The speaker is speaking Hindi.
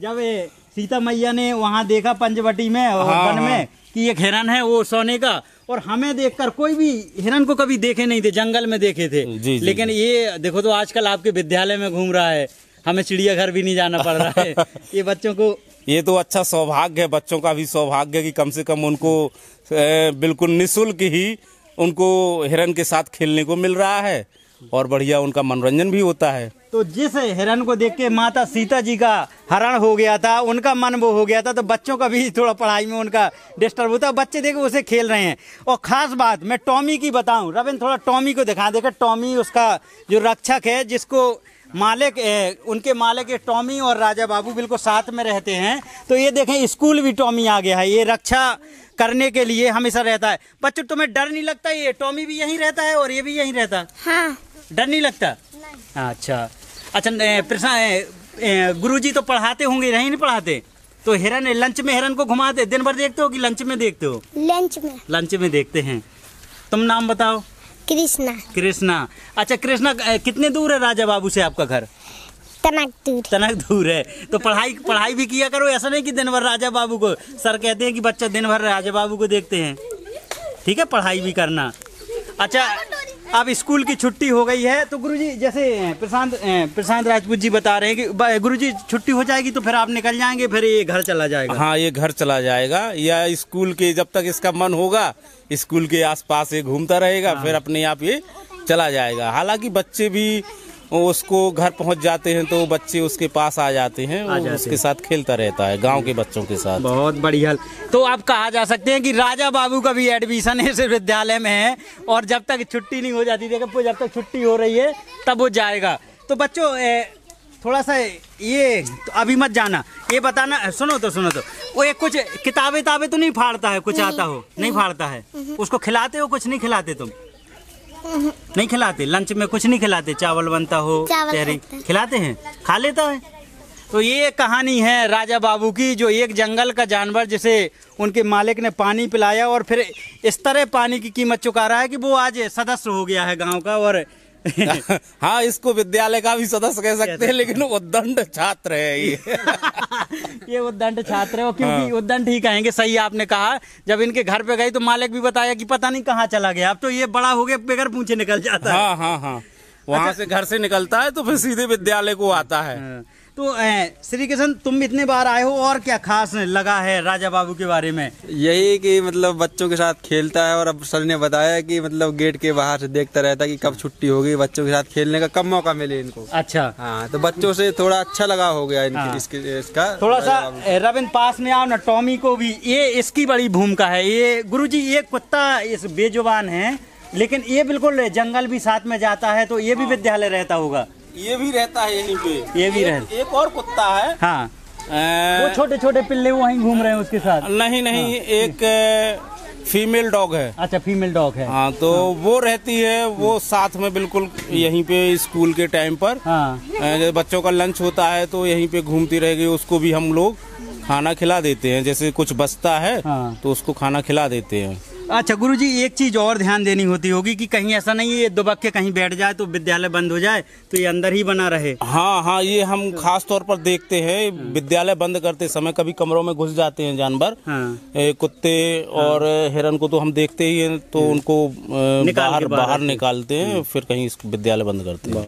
जब सीता मैया ने वहाँ देखा पंचवटी में और हाँ, में हाँ। कि एक हिरन है वो सोने का और हमें देखकर कोई भी हिरन को कभी देखे नहीं थे जंगल में देखे थे जी, लेकिन जी, ये देखो तो आजकल आपके विद्यालय में घूम रहा है हमें चिड़ियाघर भी नहीं जाना पड़ रहा है ये बच्चों को ये तो अच्छा सौभाग्य है बच्चों का भी सौभाग्य की कम से कम उनको बिल्कुल निःशुल्क ही उनको हिरन के साथ खेलने को मिल रहा है और बढ़िया उनका मनोरंजन भी होता है तो जिस हिरण को देख के माता सीता जी का हरण हो गया था उनका मन वो हो गया था तो बच्चों का भी थोड़ा पढ़ाई में उनका डिस्टर्ब होता है बच्चे देखो उसे खेल रहे हैं और ख़ास बात मैं टॉमी की बताऊं रविंद्र थोड़ा टॉमी को दिखा देखा टॉमी उसका जो रक्षक है जिसको मालिक उनके मालिक टॉमी और राजा बाबू बिल्कुल साथ में रहते हैं तो ये देखें स्कूल भी टॉमी आ गया है ये रक्षा करने के लिए हमेशा रहता है बच्चों तुम्हें डर नहीं लगता ये टॉमी भी यहीं रहता है और ये भी यहीं रहता है हाँ। डर नहीं लगता अच्छा अच्छा प्रशांत गुरु जी तो पढ़ाते होंगे नहीं नहीं पढ़ाते तो हिरन लंच में हिरन को घुमाते दिन भर देखते हो कि लंच में देखते हो लंच में लंच में देखते हैं तुम नाम बताओ कृष्णा कृष्णा अच्छा कृष्णा कितने दूर है राजा बाबू से आपका घर तनक दूर तनक दूर है तो पढ़ाई पढ़ाई भी किया करो ऐसा नहीं कि दिन भर राजा बाबू को सर कहते हैं कि बच्चा दिन भर राजा बाबू को देखते हैं ठीक है पढ़ाई भी करना अच्छा अब स्कूल की छुट्टी हो गई है तो गुरुजी जैसे प्रशांत प्रशांत राजपूत जी बता रहे हैं कि गुरुजी छुट्टी हो जाएगी तो फिर आप निकल जाएंगे फिर ये घर चला जाएगा हाँ ये घर चला जाएगा या स्कूल के जब तक इसका मन होगा स्कूल के आसपास ये घूमता रहेगा हाँ। फिर अपने आप ये चला जाएगा हालांकि बच्चे भी उसको घर पहुंच जाते हैं तो बच्चे उसके पास आ जाते हैं आ जाते उसके हैं। साथ खेलता रहता है गांव के बच्चों के साथ बहुत बढ़िया तो आप कहा जा सकते हैं कि राजा बाबू का भी एडमिशन है विद्यालय में है और जब तक छुट्टी नहीं हो जाती थी जब तक छुट्टी हो रही है तब वो जाएगा तो बच्चों थोड़ा सा ये तो अभी मत जाना ये बताना सुनो तो सुनो तो वो एक कुछ किताबे ताबे तो नहीं फाड़ता है कुछ आता हो नहीं फाड़ता है उसको खिलाते हो कुछ नहीं खिलाते तुम नहीं खिलाते लंच में कुछ नहीं खिलाते चावल बनता हो तहरी खिलाते हैं खा लेता है तो ये कहानी है राजा बाबू की जो एक जंगल का जानवर जिसे उनके मालिक ने पानी पिलाया और फिर इस तरह पानी की कीमत चुका रहा है कि वो आज सदस्य हो गया है गांव का और हाँ इसको विद्यालय का भी सदस्य कह सकते हैं लेकिन उद्दंड छात्र है ये ये उद्दंड छात्र है क्योंकि हाँ। उद्दंड ही कहेंगे सही आपने कहा जब इनके घर पे गई तो मालिक भी बताया कि पता नहीं कहाँ चला गया अब तो ये बड़ा हो गया बेगर पूछे निकल जाता है हाँ हाँ हाँ वहाँ अच्छा। से घर से निकलता है तो फिर सीधे विद्यालय को आता है हाँ। तो श्री कृष्ण तुम इतने बार आए हो और क्या खास लगा है राजा बाबू के बारे में यही कि मतलब बच्चों के साथ खेलता है और अब सर ने बताया कि मतलब गेट के बाहर से देखता रहता है कि कब छुट्टी होगी बच्चों के साथ खेलने का कब मौका मिले इनको अच्छा हाँ तो बच्चों से थोड़ा अच्छा लगा हो गया इनके हाँ। इसके इसका थोड़ा सा रविंद पास में आओ ना टॉमी को भी ये इसकी बड़ी भूमिका है ये गुरु जी ये कुत्ता इस बेजुबान है लेकिन ये बिल्कुल जंगल भी साथ में जाता है तो ये भी हाँ। विद्यालय रहता होगा ये भी रहता है यहीं पे ये भी रहता एक और कुत्ता है हाँ वो छोटे छोटे पिल्ले वहीं घूम रहे हैं उसके साथ नहीं नहीं हाँ। एक फीमेल डॉग है अच्छा फीमेल डॉग है हाँ तो हाँ। वो रहती है वो साथ में बिल्कुल यहीं पे स्कूल के टाइम पर हाँ। बच्चों का लंच होता है तो यहीं पे घूमती रहेगी उसको भी हम लोग खाना खिला देते हैं जैसे कुछ बचता है हाँ। तो उसको खाना खिला देते हैं अच्छा गुरु जी एक चीज और ध्यान देनी होती होगी कि कहीं ऐसा नहीं है ये दुबक के कहीं बैठ जाए तो विद्यालय बंद हो जाए तो ये अंदर ही बना रहे हाँ हाँ ये हम खास तौर पर देखते हैं हाँ। विद्यालय बंद करते समय कभी कमरों में घुस जाते हैं जानवर हाँ। कुत्ते हाँ। और हिरन को तो हम देखते ही हैं तो हाँ। उनको बाहर बाहर निकालते हैं हाँ। फिर कहीं विद्यालय बंद करते हैं